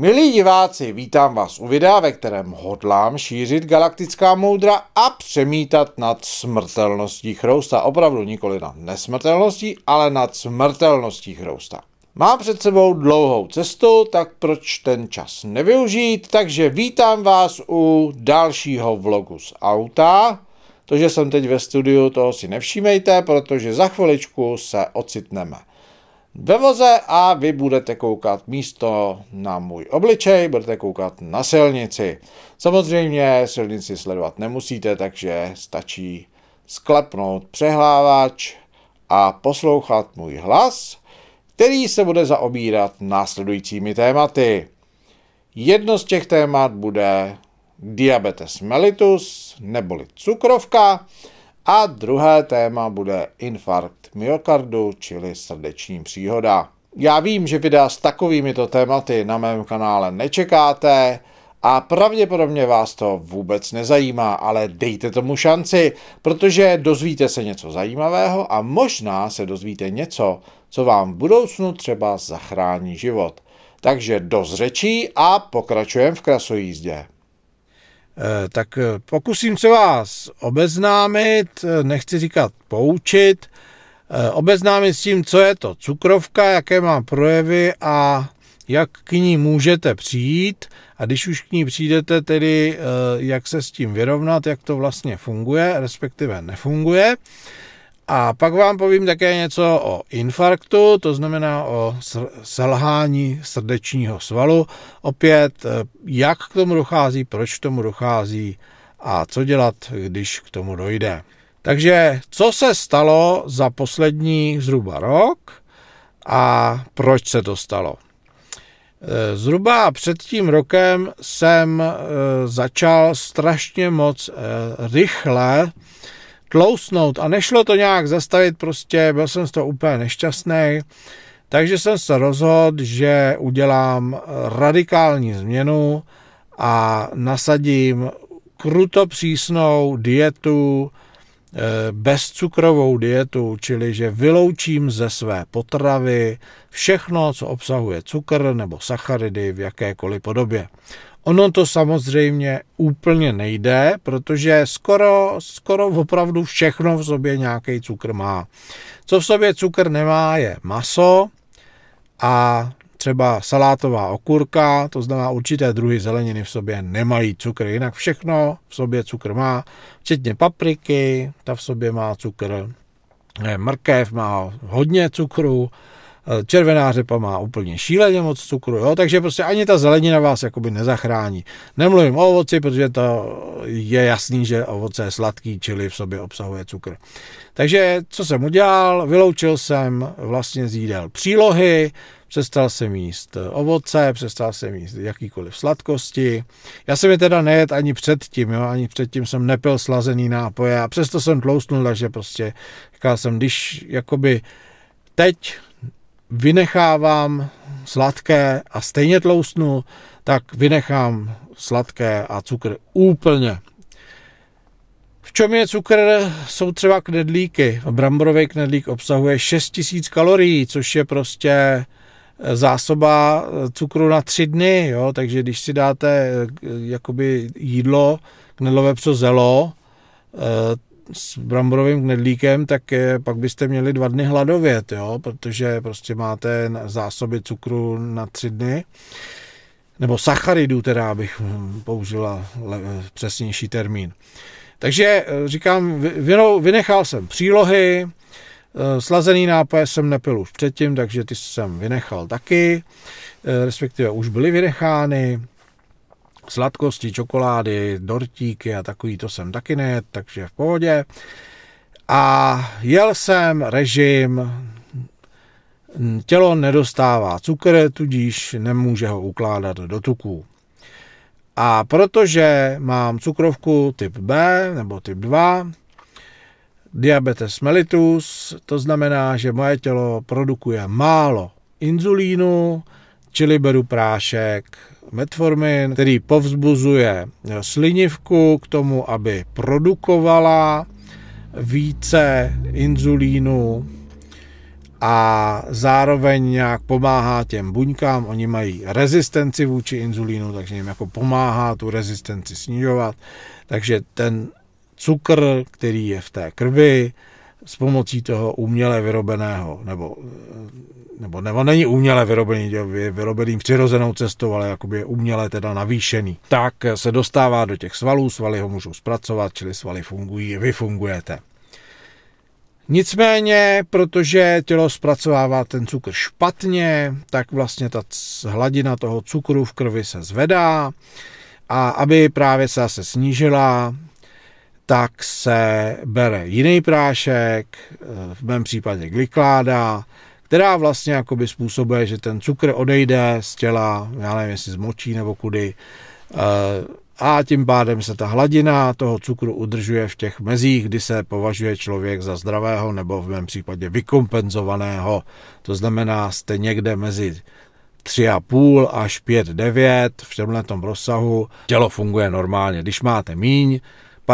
Milí diváci, vítám vás u videa, ve kterém hodlám šířit galaktická moudra a přemítat nad smrtelností chrousta. Opravdu nikoli nad nesmrtelností, ale nad smrtelností chrousta. Mám před sebou dlouhou cestu, tak proč ten čas nevyužít? Takže vítám vás u dalšího vlogu z auta. To, že jsem teď ve studiu, toho si nevšímejte, protože za chviličku se ocitneme ve voze a vy budete koukat místo na můj obličej, budete koukat na silnici. Samozřejmě silnici sledovat nemusíte, takže stačí sklepnout přehlávač a poslouchat můj hlas, který se bude zaobírat následujícími tématy. Jedno z těch témat bude diabetes mellitus neboli cukrovka a druhé téma bude infarkt myokardu, čili srdeční příhoda. Já vím, že videa s takovýmito tématy na mém kanále nečekáte a pravděpodobně vás to vůbec nezajímá, ale dejte tomu šanci, protože dozvíte se něco zajímavého a možná se dozvíte něco, co vám v budoucnu třeba zachrání život. Takže do zřečí a pokračujeme v krasojízdě. Eh, tak eh, pokusím se vás obeznámit, eh, nechci říkat poučit, Eh, obeznámit s tím, co je to cukrovka, jaké má projevy a jak k ní můžete přijít a když už k ní přijdete, tedy eh, jak se s tím vyrovnat, jak to vlastně funguje, respektive nefunguje. A pak vám povím také něco o infarktu, to znamená o selhání srdečního svalu. Opět, eh, jak k tomu dochází, proč k tomu dochází a co dělat, když k tomu dojde. Takže co se stalo za poslední zhruba rok a proč se to stalo? Eh, zhruba před tím rokem jsem eh, začal strašně moc eh, rychle tlousnout a nešlo to nějak zastavit, prostě byl jsem z toho úplně nešťastný, takže jsem se rozhodl, že udělám radikální změnu a nasadím krutopřísnou dietu, Eh, bezcukrovou dietu, čili že vyloučím ze své potravy všechno, co obsahuje cukr nebo sacharidy v jakékoliv podobě. Ono to samozřejmě úplně nejde, protože skoro, skoro opravdu všechno v sobě nějaký cukr má. Co v sobě cukr nemá, je maso a třeba salátová okurka, to znamená určité druhy zeleniny v sobě nemají cukr, jinak všechno v sobě cukr má, včetně papriky, ta v sobě má cukr, eh, mrkev má hodně cukru, Eh, červená řepa má úplně šíleně moc cukru, jo? takže prostě ani ta zelenina vás jakoby nezachrání. Nemluvím o ovoci, protože to je jasný, že ovoce je sladký, čili v sobě obsahuje cukr. Takže co jsem udělal? Vyloučil jsem vlastně z jídel přílohy, přestal jsem jíst eh, ovoce, přestal jsem jíst jakýkoliv sladkosti. Já jsem je teda nejet ani předtím, jo, ani předtím jsem nepil slazený nápoje a přesto jsem tloustnul, takže prostě říkal jsem, když jakoby teď vynechávám sladké a stejně tloustnu, tak vynechám sladké a cukr úplně. V čem je cukr? Jsou třeba knedlíky. Bramborový knedlík obsahuje 6000 kalorií, což je prostě eh, zásoba eh, cukru na tři dny, jo? takže když si dáte eh, jakoby jídlo, knedlové pso zelo, s bramborovým knedlíkem, tak je, pak byste měli dva dny hladovět, jo, protože prostě máte zásoby cukru na tři dny nebo sacharidů, teda abych hm, použila přesnější termín. Takže eh, říkám, vynechal jsem přílohy, eh, slazený nápoj jsem nepil už předtím, takže ty jsem vynechal taky, eh, respektive už byly vynechány sladkosti, čokolády, dortíky a takový, to jsem taky ne, takže v pohodě. A jel jsem režim, tělo nedostává cukr, tudíž nemůže ho ukládat do tuků. A protože mám cukrovku typ B nebo typ 2, diabetes mellitus, to znamená, že moje tělo produkuje málo inzulínu, čili beru prášek metformin, který povzbuzuje eh, slinivku k tomu, aby produkovala více inzulínu a zároveň nějak pomáhá těm buňkám, oni mají rezistenci vůči inzulínu, takže jim jako pomáhá tu rezistenci snižovat, takže ten cukr, který je v té krvi, s pomocí toho uměle vyrobeného, nebo, nebo, nebo není uměle vyrobený, je vyrobený přirozenou cestou, ale jakoby je uměle teda navýšený, tak se dostává do těch svalů, svaly ho můžou zpracovat, čili svaly fungují, vy fungujete. Nicméně, protože tělo zpracovává ten cukr špatně, tak vlastně ta hladina toho cukru v krvi se zvedá a aby právě se zase snížila, tak se bere jiný prášek, eh, v mém případě glikláda, která vlastně jakoby způsobuje, že ten cukr odejde z těla, já nevím, jestli z močí nebo kudy, eh, a tím pádem se ta hladina toho cukru udržuje v těch mezích, kdy se považuje člověk za zdravého nebo v mém případě vykompenzovaného. To znamená, jste někde mezi 3,5 až 5,9 v tomhle rozsahu. Tělo funguje normálně. Když máte míň,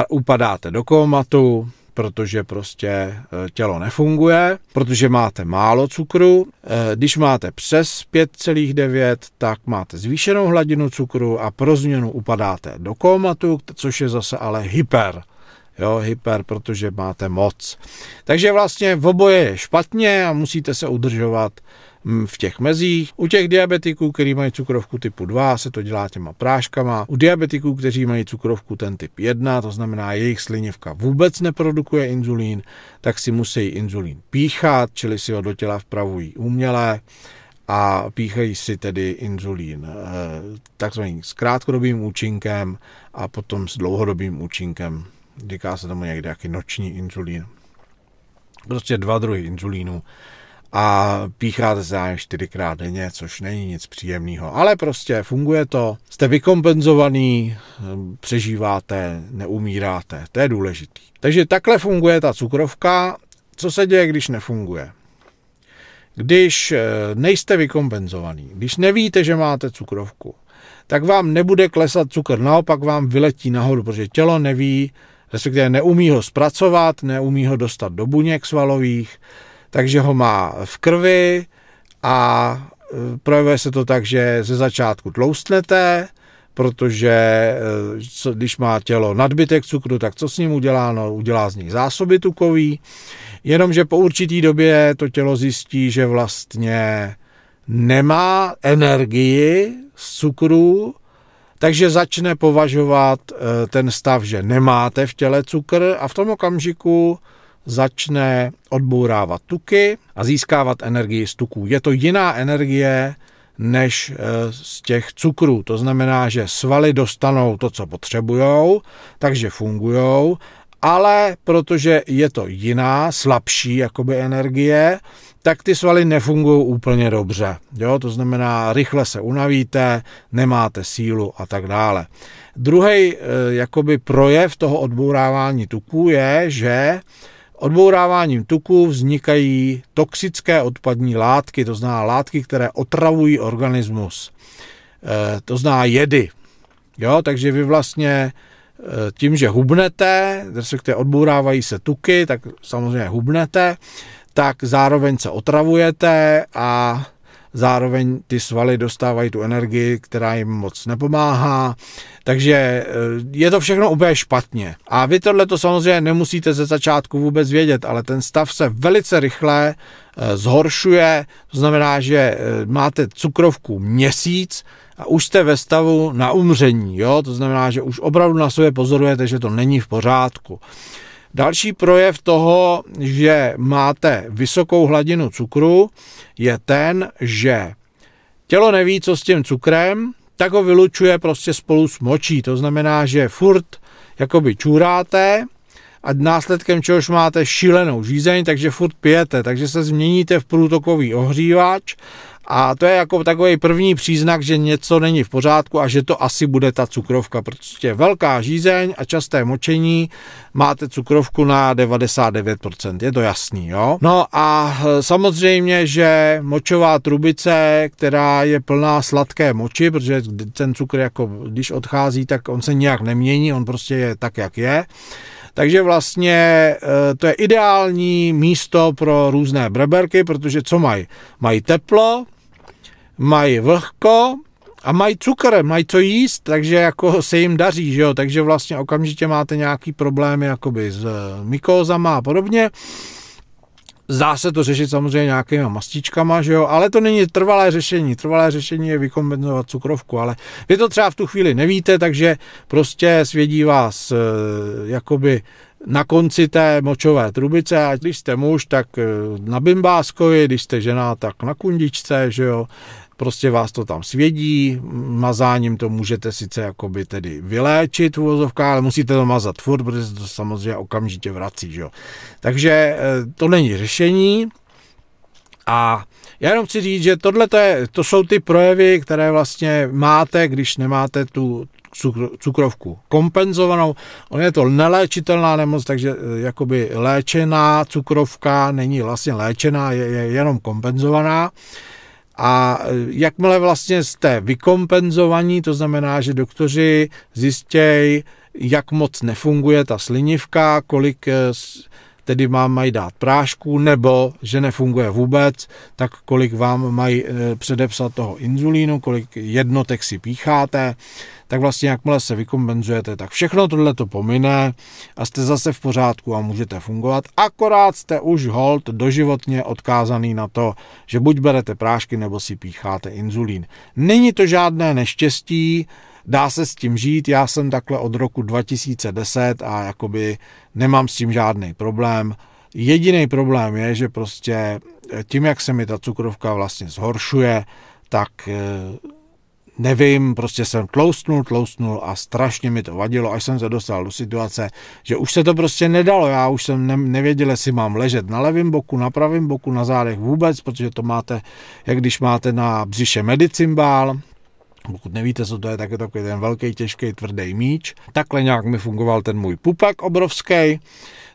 upadáte do komatu, protože prostě e, tělo nefunguje, protože máte málo cukru. E, když máte přes 5,9, tak máte zvýšenou hladinu cukru a pro změnu upadáte do komatu, což je zase ale hyper. Jo, hyper, protože máte moc. Takže vlastně v oboje je špatně a musíte se udržovat v těch mezích. U těch diabetiků, kteří mají cukrovku typu 2, se to dělá těma práškama. U diabetiků, kteří mají cukrovku ten typ 1, to znamená jejich slinivka vůbec neprodukuje inzulín, tak si musí inzulín píchat, čili si ho do těla vpravují uměle a píchají si tedy inzulín eh, takzvaným s krátkodobým účinkem a potom s dlouhodobým účinkem. Říká se tomu někdy jaký noční inzulín. Prostě dva druhy inzulínu a pícháte se až čtyřikrát denně, což není nic příjemného. Ale prostě funguje to, jste vykompenzovaný, hm, přežíváte, neumíráte, to je důležitý. Takže takhle funguje ta cukrovka. Co se děje, když nefunguje? Když eh, nejste vykompenzovaný, když nevíte, že máte cukrovku, tak vám nebude klesat cukr, naopak vám vyletí nahoru, protože tělo neví, respektive neumí ho zpracovat, neumí ho dostat do buněk svalových, takže ho má v krvi a e, projevuje se to tak, že ze začátku tloustnete, protože e, když má tělo nadbytek cukru, tak co s ním udělá? No, udělá z něj zásoby tukový, jenomže po určitý době to tělo zjistí, že vlastně nemá energii z cukru, takže začne považovat e, ten stav, že nemáte v těle cukr a v tom okamžiku začne odbourávat tuky a získávat energii z tuků. Je to jiná energie než eh, z těch cukrů. To znamená, že svaly dostanou to, co potřebujou, takže fungujou, ale protože je to jiná, slabší jakoby energie, tak ty svaly nefungují úplně dobře. Jo? To znamená, rychle se unavíte, nemáte sílu a tak dále. Druhý eh, jakoby projev toho odbourávání tuků je, že Odbouráváním tuku vznikají toxické odpadní látky, to znamená látky, které otravují organismus. Eh, to znamená jedy. Jo, takže vy vlastně eh, tím, že hubnete, respektive odbourávají se tuky, tak samozřejmě hubnete, tak zároveň se otravujete a zároveň ty svaly dostávají tu energii, která jim moc nepomáhá, takže eh, je to všechno úplně špatně. A vy tohle to samozřejmě nemusíte ze začátku vůbec vědět, ale ten stav se velice rychle eh, zhoršuje, to znamená, že eh, máte cukrovku měsíc, a už jste ve stavu na umření, jo? to znamená, že už opravdu na sobě pozorujete, že to není v pořádku. Další projev toho, že máte vysokou hladinu cukru, je ten, že tělo neví, co s tím cukrem, tak ho vylučuje prostě spolu s močí. To znamená, že furt jakoby čuráte a následkem čehož máte šílenou žízeň, takže furt pijete, takže se změníte v průtokový ohřívač a to je jako takový první příznak, že něco není v pořádku a že to asi bude ta cukrovka. Prostě velká žízeň a časté močení máte cukrovku na 99%, je to jasný, jo? No a eh, samozřejmě, že močová trubice, která je plná sladké moči, protože ten cukr, jako když odchází, tak on se nijak nemění, on prostě je tak, jak je, takže vlastně eh, to je ideální místo pro různé breberky, protože co mají? Mají teplo, mají vlhko a mají cukr, mají co jíst, takže jako se jim daří, že jo? takže vlastně okamžitě máte nějaký problémy jakoby s eh, mykózama a podobně. Zdá se to řešit samozřejmě nějakými mastičkama, že jo, ale to není trvalé řešení. Trvalé řešení je vykompenzovat cukrovku, ale vy to třeba v tu chvíli nevíte, takže prostě svědí vás eh, jakoby na konci té močové trubice a když jste muž, tak eh, na bimbáskovi, když jste žena, tak na kundičce, že jo prostě vás to tam svědí, mazáním to můžete sice jakoby tedy vyléčit v ale musíte to mazat furt, protože se to samozřejmě okamžitě vrací, že jo. Takže eh, to není řešení a já jenom chci říct, že tohle to je, to jsou ty projevy, které vlastně máte, když nemáte tu, cukrovku kompenzovanou. On je to neléčitelná nemoc, takže eh, jakoby léčená cukrovka není vlastně léčená, je, je jenom kompenzovaná. A eh, jakmile vlastně jste vykompenzovaní, to znamená, že doktoři zjistějí, jak moc nefunguje ta slinivka, kolik eh, tedy vám mají dát prášku, nebo že nefunguje vůbec, tak kolik vám mají eh, předepsat toho inzulínu, kolik jednotek si pícháte, tak vlastně jakmile se vykompenzujete, tak všechno tohle to pomine a jste zase v pořádku a můžete fungovat, akorát jste už hold doživotně odkázaný na to, že buď berete prášky nebo si pícháte inzulín. Není to žádné neštěstí, dá se s tím žít, já jsem takhle od roku 2010 a jakoby nemám s tím žádný problém. Jediný problém je, že prostě eh, tím, jak se mi ta cukrovka vlastně zhoršuje, tak eh, nevím, prostě jsem tloustnul, tloustnul a strašně mi to vadilo, až jsem se dostal do situace, že už se to prostě nedalo, já už jsem nevěděl, jestli mám ležet na levém boku, na pravém boku, na zádech vůbec, protože to máte, jak když máte na břiše medicimbál, pokud nevíte, co to je, tak je takový ten velký, těžký, tvrdý míč. Takhle nějak mi fungoval ten můj pupek obrovský,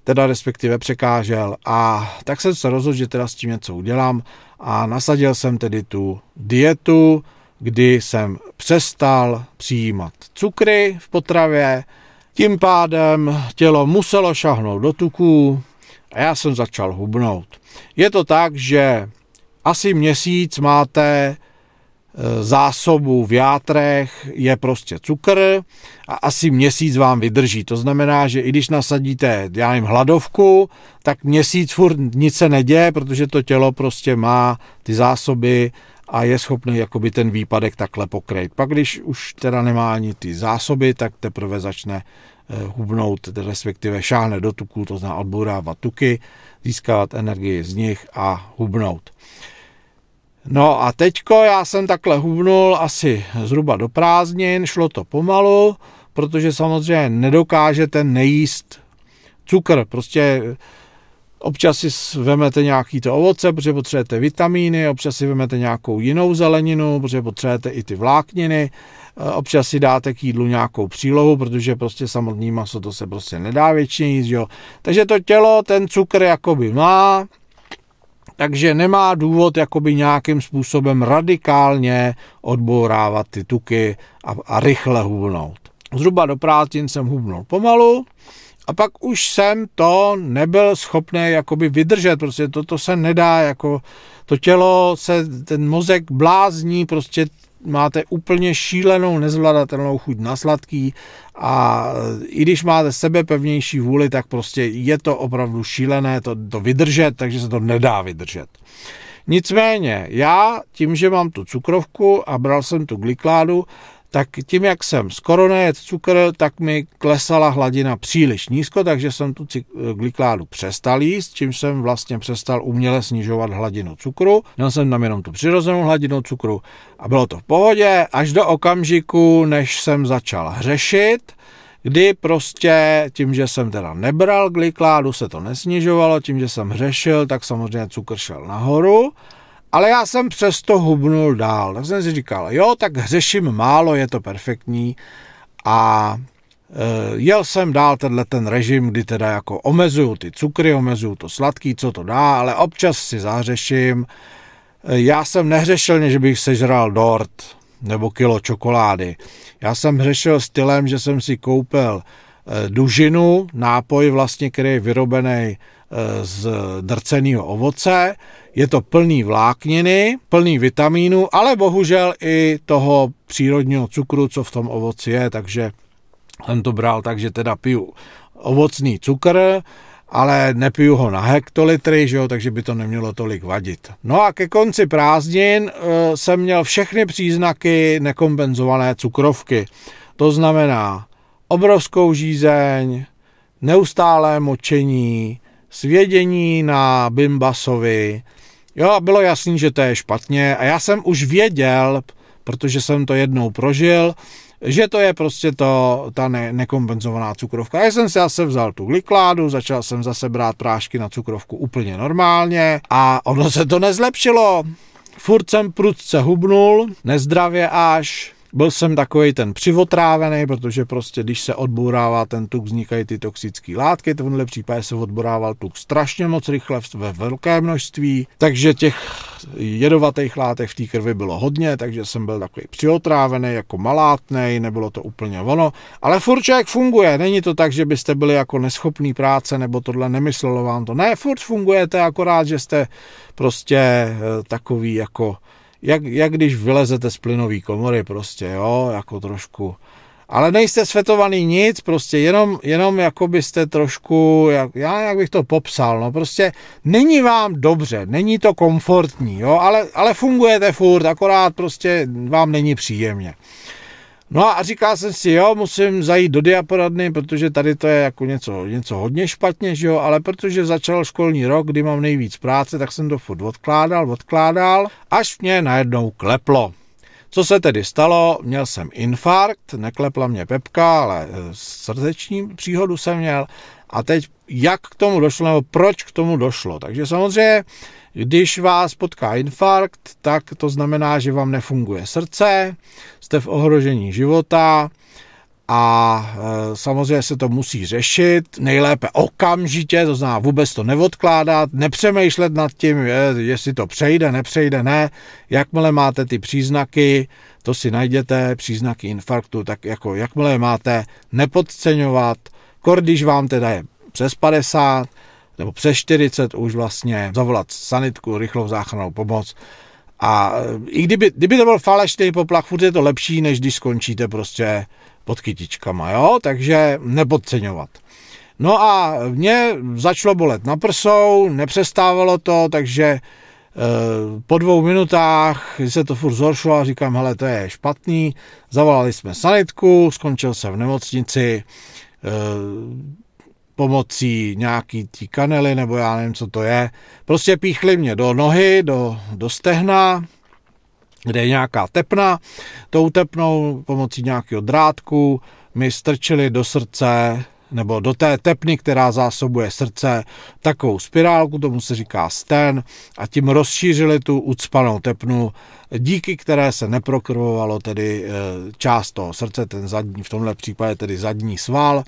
teda respektive překážel. A tak jsem se rozhodl, že teda s tím něco udělám a nasadil jsem tedy tu dietu, kdy jsem přestal přijímat cukry v potravě, tím pádem tělo muselo šahnout do tuků a já jsem začal hubnout. Je to tak, že asi měsíc máte Eh, zásobu v játrech je prostě cukr a asi měsíc vám vydrží. To znamená, že i když nasadíte, já nevím, hladovku, tak měsíc furt nic se neděje, protože to tělo prostě má ty zásoby a je schopný jakoby ten výpadek takhle pokryt. Pak když už teda nemá ani ty zásoby, tak teprve začne eh, hubnout, respektive šáhne do tuků, to znamená odbourávat tuky, získávat energii z nich a hubnout. No a teďko já jsem takhle hubnul asi zhruba do prázdnin, šlo to pomalu, protože samozřejmě nedokážete nejíst cukr. Prostě občas si vemete nějaký to ovoce, protože potřebujete vitamíny, občas si vemete nějakou jinou zeleninu, protože potřebujete i ty vlákniny, eh, občas si dáte k jídlu nějakou přílohu, protože prostě samotný maso to se prostě nedá většině jíst, jo. Takže to tělo ten cukr jakoby má, takže nemá důvod jakoby nějakým způsobem radikálně odbourávat ty tuky a, a rychle hubnout. Zhruba do prázdnin jsem hubnul pomalu, a pak už jsem to nebyl schopný jakoby vydržet, prostě toto to se nedá, jako to tělo se, ten mozek blázní, prostě máte úplně šílenou, nezvladatelnou chuť na sladký a i když máte sebe pevnější vůli, tak prostě je to opravdu šílené to, to vydržet, takže se to nedá vydržet. Nicméně, já tím, že mám tu cukrovku a bral jsem tu glikládu, tak tím, jak jsem skoro nejet cukr, tak mi klesala hladina příliš nízko, takže jsem tu glikládu přestal jíst, čím jsem vlastně přestal uměle snižovat hladinu cukru. Měl jsem tam jenom tu přirozenou hladinu cukru a bylo to v pohodě, až do okamžiku, než jsem začal hřešit, kdy prostě tím, že jsem teda nebral glikládu, se to nesnižovalo, tím, že jsem hřešil, tak samozřejmě cukr šel nahoru ale já jsem přesto hubnul dál. Tak jsem si říkal, jo, tak hřeším málo, je to perfektní. A e, jel jsem dál tenhle ten režim, kdy teda jako omezuju ty cukry, omezuju to sladký, co to dá, ale občas si zahřeším. E, já jsem nehřešil, než bych sežral dort nebo kilo čokolády. Já jsem hřešil stylem, že jsem si koupil e, dužinu, nápoj vlastně, který je vyrobený z drceného ovoce. Je to plný vlákniny, plný vitamínu, ale bohužel i toho přírodního cukru, co v tom ovoci je, takže jsem to bral tak, že teda piju ovocný cukr, ale nepiju ho na hektolitry, že jo, takže by to nemělo tolik vadit. No a ke konci prázdnin e, jsem měl všechny příznaky nekompenzované cukrovky. To znamená obrovskou žízeň, neustálé močení, svědění na Bimbasovi. Jo, bylo jasný, že to je špatně a já jsem už věděl, protože jsem to jednou prožil, že to je prostě to, ta ne, nekompenzovaná cukrovka. Já jsem si zase vzal tu glykládu, začal jsem zase brát prášky na cukrovku úplně normálně a ono se to nezlepšilo. Furt jsem prudce hubnul, nezdravě až, byl jsem takový ten přivotrávený, protože prostě když se odbourává ten tuk, vznikají ty toxické látky. V tomhle případě se odbourával tuk strašně moc rychle ve velké množství, takže těch jedovatých látek v té krvi bylo hodně, takže jsem byl takový přivotrávený, jako malátný, nebylo to úplně ono. Ale furt člověk funguje, není to tak, že byste byli jako neschopný práce nebo tohle nemyslelo vám to. Ne, furt fungujete, akorát, že jste prostě eh, takový jako jak, jak když vylezete z plynové komory prostě, jo, jako trošku. Ale nejste svetovaný nic, prostě jenom, jenom jako byste trošku, jak, já jak bych to popsal, no prostě není vám dobře, není to komfortní, jo, ale, ale fungujete furt, akorát prostě vám není příjemně. No a říkal jsem si, jo, musím zajít do diaporadny, protože tady to je jako něco, něco hodně špatně, že jo, ale protože začal školní rok, kdy mám nejvíc práce, tak jsem to furt odkládal, odkládal, až mě najednou kleplo. Co se tedy stalo? Měl jsem infarkt, neklepla mě pepka, ale eh, srdeční příhodu jsem měl. A teď, jak k tomu došlo, nebo proč k tomu došlo. Takže samozřejmě, když vás potká infarkt, tak to znamená, že vám nefunguje srdce, jste v ohrožení života, a e, samozřejmě se to musí řešit, nejlépe okamžitě, to znamená vůbec to neodkládat, nepřemýšlet nad tím, jestli to přejde, nepřejde, ne. Jakmile máte ty příznaky, to si najděte, příznaky infarktu, tak jako jakmile máte nepodceňovat, Kor, když vám teda je přes 50 nebo přes 40 už vlastně zavolat sanitku, rychlou záchrannou pomoc, a e, i kdyby, kdyby to byl falešný poplach, furt je to lepší, než když skončíte prostě pod kytičkama, jo? Takže nepodceňovat. No a mě začalo bolet na prsou, nepřestávalo to, takže e, po dvou minutách se to furt zhoršilo a říkám, hele, to je špatný. Zavolali jsme sanitku, skončil jsem v nemocnici, Eh, pomocí nějaký tý kanely, nebo já nevím, co to je. Prostě píchli mě do nohy, do, do stehna, kde je nějaká tepna. Tou tepnou pomocí nějakého drátku mi strčili do srdce nebo do té tepny, která zásobuje srdce, takovou spirálku, tomu se říká sten, a tím rozšířili tu ucpanou tepnu, díky které se neprokrvovalo tedy eh, část toho srdce, ten zadní, v tomhle případě tedy zadní sval,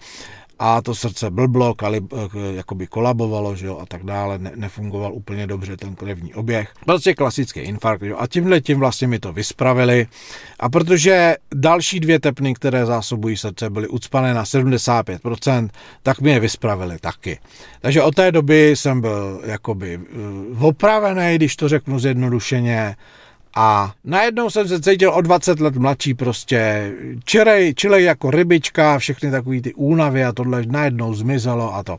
a to srdce blblo, kalib, eh, jakoby kolabovalo, že jo, a tak dále, ne, nefungoval úplně dobře ten krevní oběh. Prostě klasický infarkt, jo, a tímhle tím vlastně mi to vyspravili. A protože další dvě tepny, které zásobují srdce, byly ucpané na 75%, tak mi je vyspravili taky. Takže od té doby jsem byl jakoby eh, opravený, když to řeknu zjednodušeně, a najednou jsem se cítil o 20 let mladší prostě, čerej, čilej jako rybička, všechny takové ty únavy a tohle najednou zmizelo a to.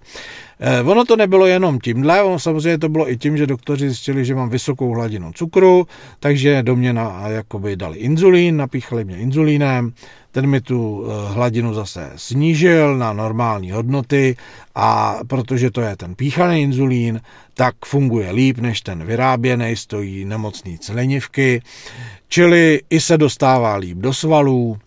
E, ono to nebylo jenom tímhle, ono samozřejmě to bylo i tím, že doktoři zjistili, že mám vysokou hladinu cukru, takže do mě na, jakoby dali inzulín, napíchali mě inzulínem, ten mi tu eh, hladinu zase snížil na normální hodnoty a protože to je ten píchaný inzulín, tak funguje líp než ten vyráběný, stojí nemocný lenivky, čili i se dostává líp do svalů,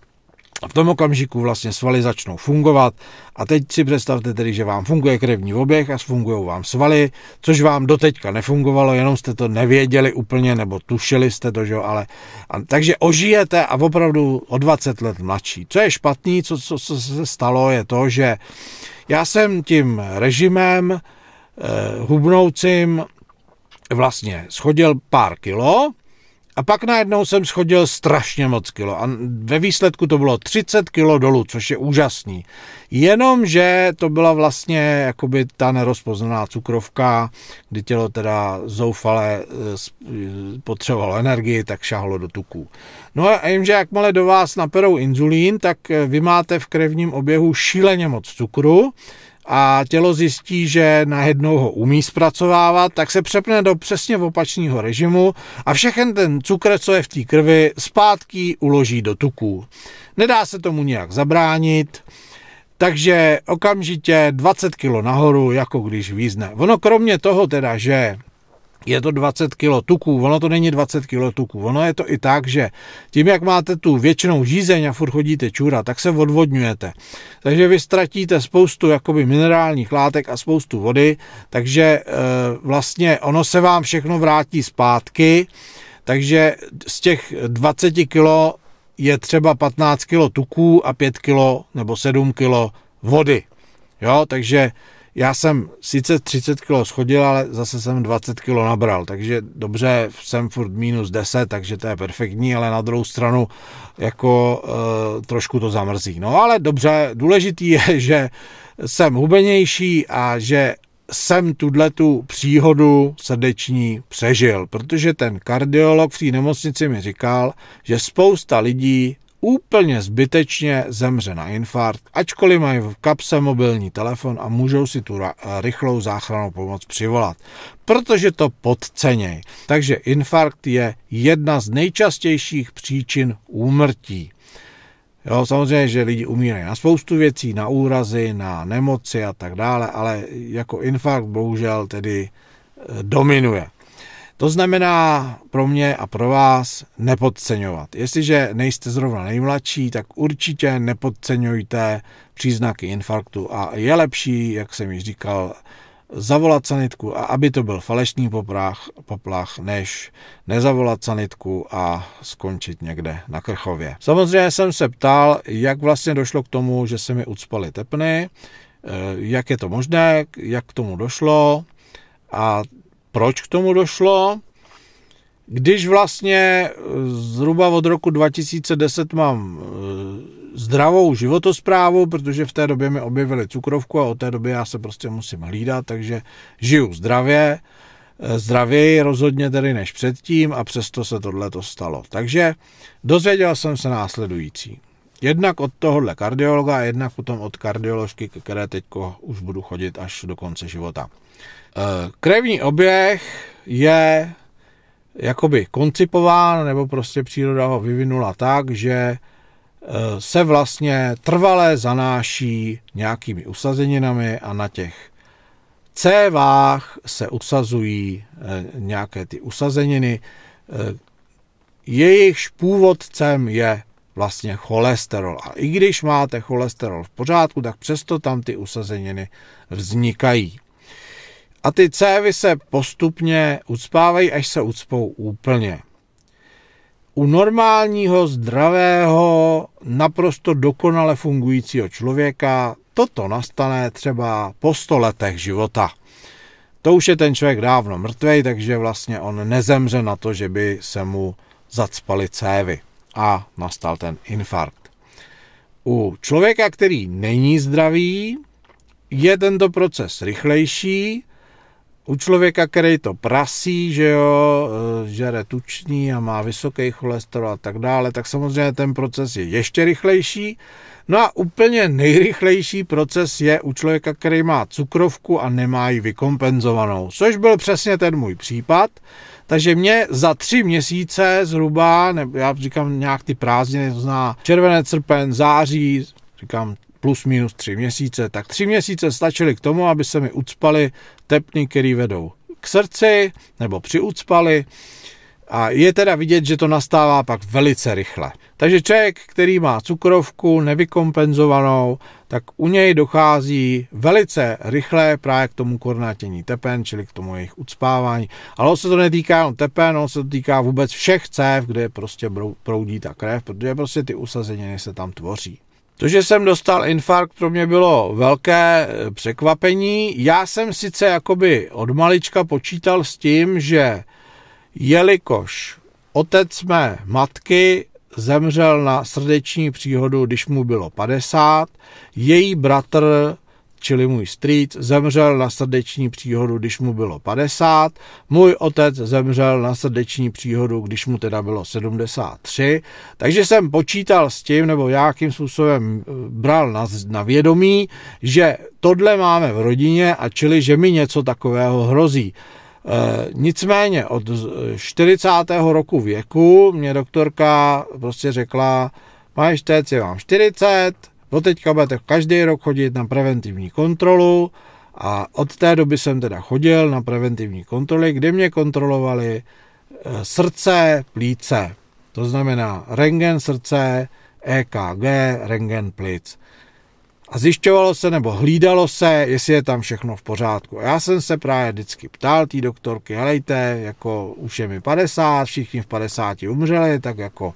a v tom okamžiku vlastně svaly začnou fungovat. A teď si představte tedy, že vám funguje krevní oběh a fungují vám svaly, což vám doteďka nefungovalo, jenom jste to nevěděli úplně, nebo tušili jste to, že jo, ale... A, takže ožijete a opravdu o 20 let mladší. Co je špatný, co, co, co se stalo, je to, že já jsem tím režimem eh, hubnoucím vlastně schodil pár kilo, a pak najednou jsem schodil strašně moc kilo a ve výsledku to bylo 30 kilo dolů, což je úžasný. Jenomže to byla vlastně jakoby ta nerozpoznaná cukrovka, kdy tělo teda zoufale e, e, potřebovalo energii, tak šahlo do tuků. No a jenže jakmile do vás naperou inzulín, tak e, vy máte v krevním oběhu šíleně moc cukru, a tělo zjistí, že najednou ho umí zpracovávat, tak se přepne do přesně opačného režimu a všechen ten cukr, co je v té krvi, zpátky uloží do tuků. Nedá se tomu nějak zabránit, takže okamžitě 20 kg nahoru, jako když význe. Ono kromě toho teda, že je to 20 kg tuků, ono to není 20 kg tuků, ono je to i tak, že tím, jak máte tu většinou žízeň a furt chodíte čura, tak se odvodňujete. Takže vy ztratíte spoustu jakoby minerálních látek a spoustu vody, takže e, vlastně ono se vám všechno vrátí zpátky, takže z těch 20 kg je třeba 15 kg tuků a 5 kg nebo 7 kg vody. Jo, takže já jsem sice 30 kg schodil, ale zase jsem 20 kg nabral, takže dobře, jsem furt minus 10, takže to je perfektní, ale na druhou stranu jako e, trošku to zamrzí. No ale dobře, důležitý je, že jsem hubenější a že jsem tuhle tu příhodu srdeční přežil, protože ten kardiolog v té nemocnici mi říkal, že spousta lidí úplně zbytečně zemře na infarkt, ačkoliv mají v kapse mobilní telefon a můžou si tu rychlou záchranou pomoc přivolat, protože to podceněj. Takže infarkt je jedna z nejčastějších příčin úmrtí. Jo, samozřejmě, že lidi umírají na spoustu věcí, na úrazy, na nemoci a tak dále, ale jako infarkt bohužel tedy eh, dominuje. To znamená pro mě a pro vás nepodceňovat. Jestliže nejste zrovna nejmladší, tak určitě nepodceňujte příznaky infarktu a je lepší, jak jsem již říkal, zavolat sanitku a aby to byl falešný poprach, poplach, než nezavolat sanitku a skončit někde na krchově. Samozřejmě jsem se ptal, jak vlastně došlo k tomu, že se mi ucpaly tepny, eh, jak je to možné, jak k tomu došlo, a proč k tomu došlo? Když vlastně eh, zhruba od roku 2010 mám eh, zdravou životosprávu, protože v té době mi objevili cukrovku a od té doby já se prostě musím hlídat, takže žiju zdravě, eh, zdravěji rozhodně tedy než předtím a přesto se tohle to stalo. Takže dozvěděl jsem se následující. Jednak od tohohle kardiologa a jednak potom od kardioložky, které teď už budu chodit až do konce života. Eh, krevní oběh je jakoby koncipován, nebo prostě příroda ho vyvinula tak, že eh, se vlastně trvale zanáší nějakými usazeninami a na těch cévách se usazují eh, nějaké ty usazeniny. Jejichž původcem je vlastně cholesterol. A i když máte cholesterol v pořádku, tak přesto tam ty usazeniny vznikají a ty cévy se postupně ucpávají, až se ucpou úplně. U normálního, zdravého, naprosto dokonale fungujícího člověka toto nastane třeba po 100 letech života. To už je ten člověk dávno mrtvý, takže vlastně on nezemře na to, že by se mu zacpaly cévy a nastal ten infarkt. U člověka, který není zdravý, je tento proces rychlejší, u člověka, který to prasí, že jo, e, žere tučný a má vysoký cholesterol a tak dále, tak samozřejmě ten proces je ještě rychlejší. No a úplně nejrychlejší proces je u člověka, který má cukrovku a nemá ji vykompenzovanou, což byl přesně ten můj případ. Takže mě za tři měsíce zhruba, ne, já říkám nějak ty prázdniny, to zná červené srpen, září, říkám plus minus tři měsíce, tak tři měsíce stačily k tomu, aby se mi ucpaly tepny, které vedou k srdci nebo přiucpaly. A je teda vidět, že to nastává pak velice rychle. Takže člověk, který má cukrovku nevykompenzovanou, tak u něj dochází velice rychle právě k tomu kornátění tepen, čili k tomu jejich ucpávání. Ale on se to netýká jenom tepen, on se to týká vůbec všech cév, kde prostě proudí ta krev, protože prostě ty usazeniny se tam tvoří. To, že jsem dostal infarkt, pro mě bylo velké eh, překvapení. Já jsem sice jakoby od malička počítal s tím, že jelikož otec mé matky zemřel na srdeční příhodu, když mu bylo 50, její bratr čili můj strýc, zemřel na srdeční příhodu, když mu bylo 50, můj otec zemřel na srdeční příhodu, když mu teda bylo 73, takže jsem počítal s tím, nebo jakým způsobem eh, bral na, na vědomí, že tohle máme v rodině a čili, že mi něco takového hrozí. E, nicméně od 40. roku věku mě doktorka prostě řekla, máš teď, je vám 40, od no teďka budete každý rok chodit na preventivní kontrolu a od té doby jsem teda chodil na preventivní kontroly, kde mě kontrolovali e, srdce, plíce. To znamená rengen srdce, EKG, rengen plic. A zjišťovalo se nebo hlídalo se, jestli je tam všechno v pořádku. Já jsem se právě vždycky ptal té doktorky, helejte, jako už je mi 50, všichni v 50 umřeli, tak jako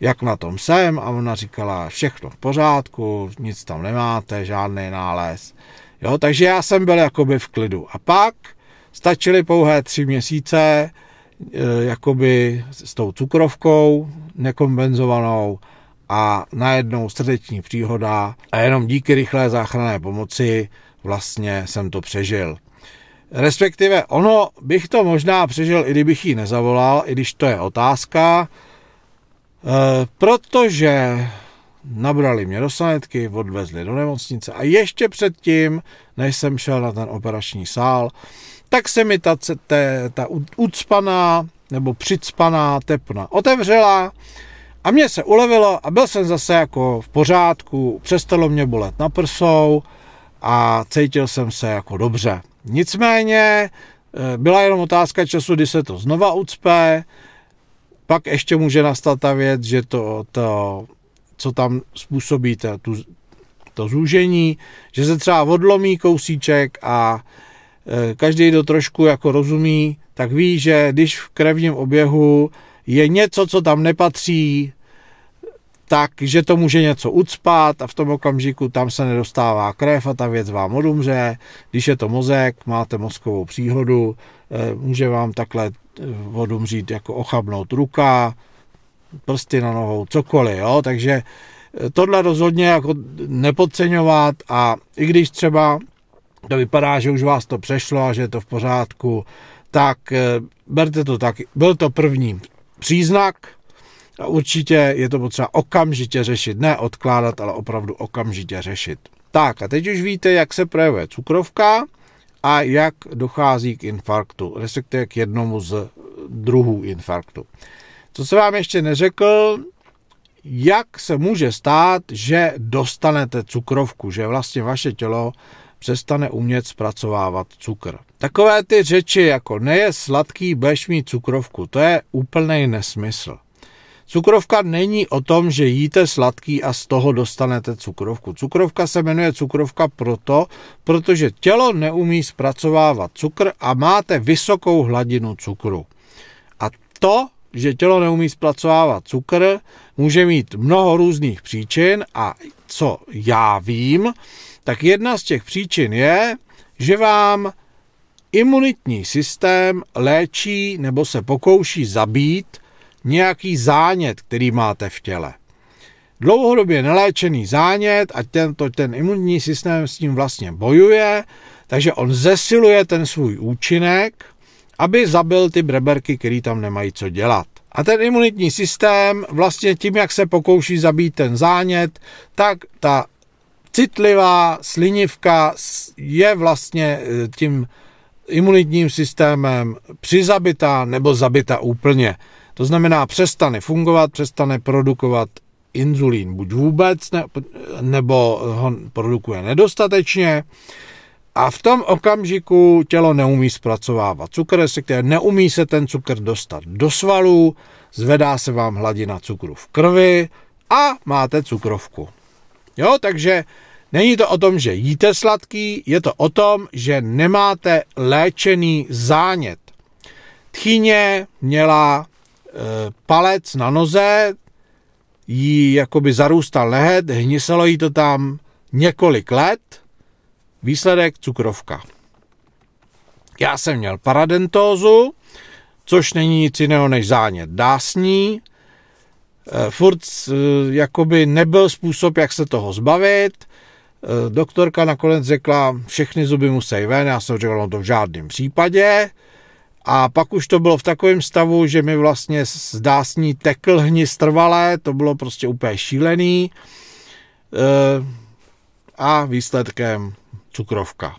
jak na tom jsem a ona říkala, všechno v pořádku, nic tam nemáte, žádný nález. Jo, takže já jsem byl jakoby v klidu. A pak stačily pouhé tři měsíce eh, jakoby s tou cukrovkou nekompenzovanou a najednou srdeční příhoda a jenom díky rychlé záchranné pomoci vlastně jsem to přežil. Respektive ono bych to možná přežil, i kdybych ji nezavolal, i když to je otázka, Eh, protože nabrali mě do sanitky, odvezli do nemocnice a ještě předtím, než jsem šel na ten operační sál, tak se mi ta, ta, ta ucpaná nebo přicpaná tepna otevřela a mě se ulevilo a byl jsem zase jako v pořádku, přestalo mě bolet na prsou a cítil jsem se jako dobře. Nicméně eh, byla jenom otázka času, kdy se to znova ucpe, pak ještě může nastat ta věc, že to, to co tam způsobí to, tu, to zúžení, že se třeba odlomí kousíček a e, každý, kdo trošku jako rozumí, tak ví, že když v krevním oběhu je něco, co tam nepatří, tak, že to může něco ucpat a v tom okamžiku tam se nedostává krev a ta věc vám odumře. Když je to mozek, máte mozkovou příhodu, Eh, může vám takhle eh, odumřít jako ochabnout ruka, prsty na nohou, cokoliv, jo? takže eh, tohle rozhodně jako nepodceňovat a i když třeba to vypadá, že už vás to přešlo a že je to v pořádku, tak berte to tak, byl to první příznak a určitě je to potřeba okamžitě řešit, ne odkládat, ale opravdu okamžitě řešit. Tak a teď už víte, jak se projevuje cukrovka, a jak dochází k infarktu, respektive k jednomu z druhů infarktu. Co se vám ještě neřekl, jak se může stát, že dostanete cukrovku, že vlastně vaše tělo přestane umět zpracovávat cukr. Takové ty řeči jako neje sladký, budeš mít cukrovku, to je úplný nesmysl. Cukrovka není o tom, že jíte sladký a z toho dostanete cukrovku. Cukrovka se jmenuje cukrovka proto, protože tělo neumí zpracovávat cukr a máte vysokou hladinu cukru. A to, že tělo neumí zpracovávat cukr, může mít mnoho různých příčin a co já vím, tak jedna z těch příčin je, že vám imunitní systém léčí nebo se pokouší zabít nějaký zánět, který máte v těle. Dlouhodobě neléčený zánět, ať tento, ten imunní systém s ním vlastně bojuje, takže on zesiluje ten svůj účinek, aby zabil ty breberky, které tam nemají co dělat. A ten imunitní systém vlastně tím, jak se pokouší zabít ten zánět, tak ta citlivá slinivka je vlastně eh, tím imunitním systémem přizabitá nebo zabita úplně. To znamená, přestane fungovat, přestane produkovat inzulín buď vůbec, ne, nebo ho produkuje nedostatečně. A v tom okamžiku tělo neumí zpracovávat cukr, respektive neumí se ten cukr dostat do svalů, zvedá se vám hladina cukru v krvi a máte cukrovku. Jo, takže není to o tom, že jíte sladký, je to o tom, že nemáte léčený zánět. Tchyně měla Eh, palec na noze, jí jakoby zarůstal lehet, hniselo jí to tam několik let, výsledek cukrovka. Já jsem měl paradentózu, což není nic jiného než zánět dásní, eh, furt eh, jakoby nebyl způsob, jak se toho zbavit, doktorka nakonec řekla, všechny zuby musí ven, já jsem řekl, no to v žádném případě, a pak už to bylo v takovém stavu, že mi vlastně z dásní tekl hnis trvalé, to bylo prostě úplně šílený. E, a výsledkem cukrovka.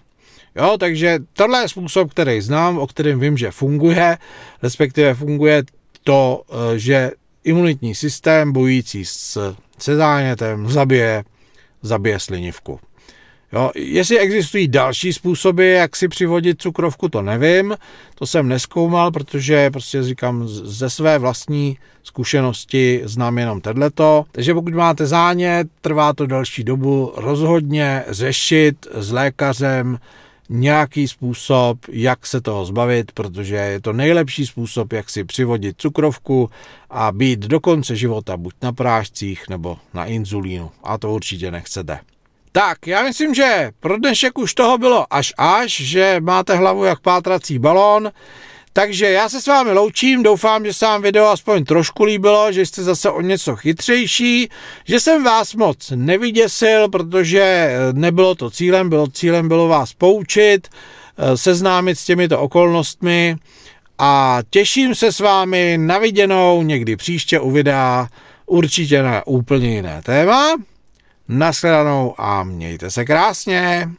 Jo, takže tohle je způsob, který znám, o kterém vím, že funguje, respektive funguje to, e, že imunitní systém bojící s se zánětem zabije, zabije slinivku. Jo, jestli existují další způsoby, jak si přivodit cukrovku, to nevím. To jsem neskoumal, protože prostě říkám ze své vlastní zkušenosti znám jenom tedleto. Takže pokud máte zánět, trvá to další dobu, rozhodně řešit s lékařem nějaký způsob, jak se toho zbavit, protože je to nejlepší způsob, jak si přivodit cukrovku a být do konce života buď na prášcích nebo na inzulínu. A to určitě nechcete. Tak, já myslím, že pro dnešek už toho bylo až až, že máte hlavu jak pátrací balón. Takže já se s vámi loučím, doufám, že se vám video aspoň trošku líbilo, že jste zase o něco chytřejší, že jsem vás moc nevyděsil, protože eh, nebylo to cílem, bylo cílem bylo vás poučit, eh, seznámit s těmito okolnostmi a těším se s vámi na viděnou někdy příště u videa, určitě na úplně jiné téma. Nasledanou a mějte se krásně.